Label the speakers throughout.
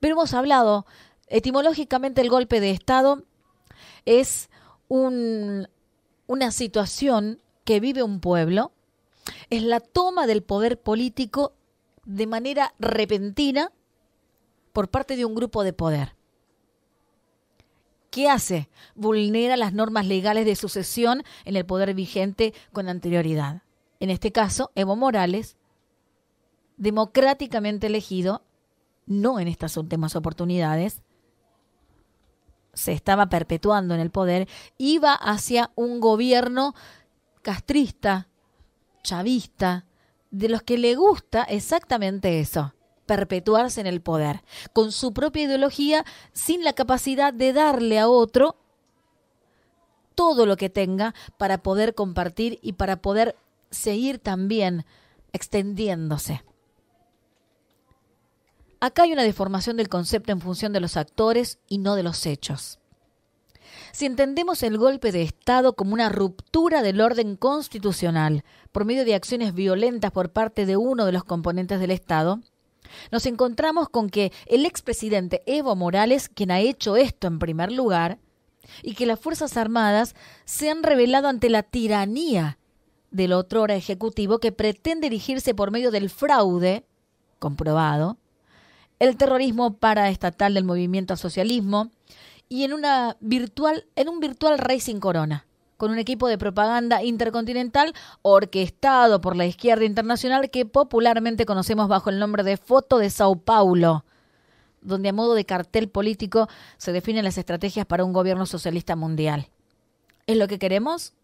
Speaker 1: Pero hemos hablado, etimológicamente el golpe de Estado es una situación que vive un pueblo, es la toma del poder político de manera repentina por parte de un grupo de poder. ¿Qué hace? Vulnera las normas legales de sucesión en el poder vigente con anterioridad. En este caso, Evo Morales, democráticamente elegido no en estas últimas oportunidades, se estaba perpetuando en el poder, iba hacia un gobierno castrista, chavista, de los que le gusta exactamente eso, perpetuarse en el poder, con su propia ideología, sin la capacidad de darle a otro todo lo que tenga para poder compartir y para poder seguir también extendiéndose. Acá hay una deformación del concepto en función de los actores y no de los hechos. Si entendemos el golpe de Estado como una ruptura del orden constitucional por medio de acciones violentas por parte de uno de los componentes del Estado, nos encontramos con que el expresidente Evo Morales, quien ha hecho esto en primer lugar, y que las Fuerzas Armadas se han revelado ante la tiranía del otro ejecutivo que pretende dirigirse por medio del fraude, comprobado, el terrorismo paraestatal del movimiento socialismo y en, una virtual, en un virtual racing corona con un equipo de propaganda intercontinental orquestado por la izquierda internacional que popularmente conocemos bajo el nombre de Foto de Sao Paulo, donde a modo de cartel político se definen las estrategias para un gobierno socialista mundial. ¿Es lo que queremos?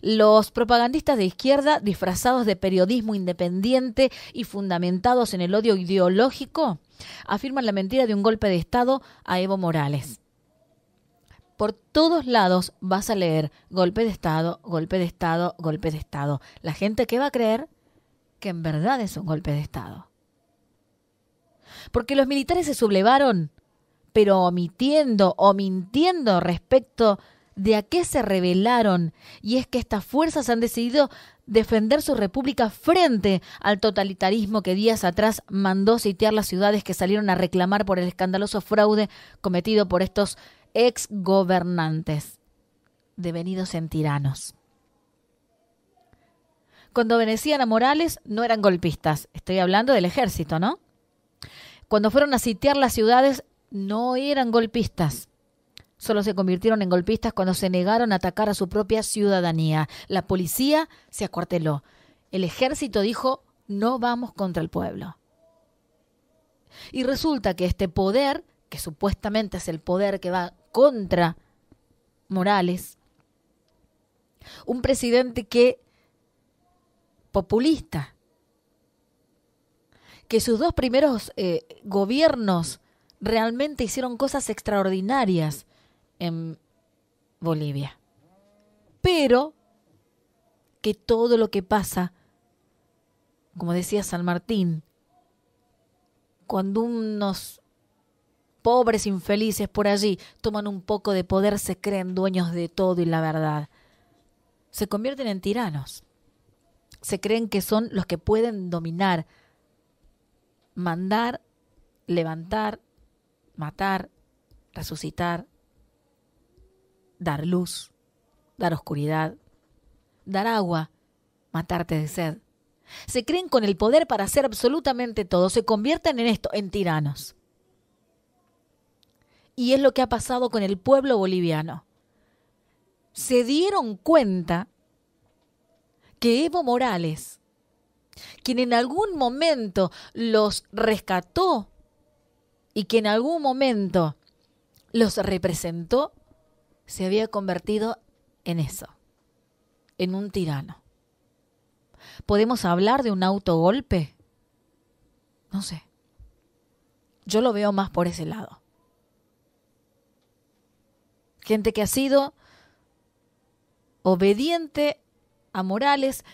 Speaker 1: Los propagandistas de izquierda, disfrazados de periodismo independiente y fundamentados en el odio ideológico, afirman la mentira de un golpe de Estado a Evo Morales. Por todos lados vas a leer golpe de Estado, golpe de Estado, golpe de Estado. La gente que va a creer que en verdad es un golpe de Estado. Porque los militares se sublevaron, pero omitiendo o mintiendo respecto de a qué se rebelaron, y es que estas fuerzas han decidido defender su república frente al totalitarismo que días atrás mandó sitiar las ciudades que salieron a reclamar por el escandaloso fraude cometido por estos ex gobernantes, devenidos en tiranos. Cuando venecían a Morales no eran golpistas, estoy hablando del ejército, ¿no? Cuando fueron a sitiar las ciudades no eran golpistas. Solo se convirtieron en golpistas cuando se negaron a atacar a su propia ciudadanía. La policía se acuarteló. El ejército dijo, no vamos contra el pueblo. Y resulta que este poder, que supuestamente es el poder que va contra Morales, un presidente que populista, que sus dos primeros eh, gobiernos realmente hicieron cosas extraordinarias en Bolivia. Pero que todo lo que pasa, como decía San Martín, cuando unos pobres infelices por allí toman un poco de poder, se creen dueños de todo y la verdad. Se convierten en tiranos. Se creen que son los que pueden dominar, mandar, levantar, matar, resucitar, dar luz, dar oscuridad, dar agua, matarte de sed. Se creen con el poder para hacer absolutamente todo, se convierten en esto, en tiranos. Y es lo que ha pasado con el pueblo boliviano. Se dieron cuenta que Evo Morales, quien en algún momento los rescató y que en algún momento los representó, se había convertido en eso, en un tirano. ¿Podemos hablar de un autogolpe? No sé. Yo lo veo más por ese lado. Gente que ha sido obediente a Morales,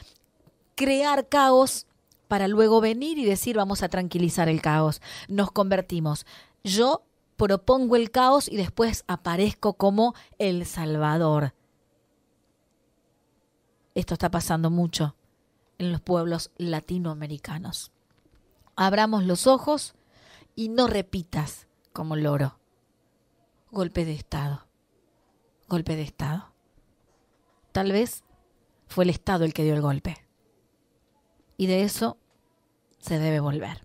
Speaker 1: crear caos para luego venir y decir vamos a tranquilizar el caos. Nos convertimos. Yo propongo el caos y después aparezco como el Salvador. Esto está pasando mucho en los pueblos latinoamericanos. Abramos los ojos y no repitas como loro. Golpe de Estado. Golpe de Estado. Tal vez fue el Estado el que dio el golpe. Y de eso se debe volver.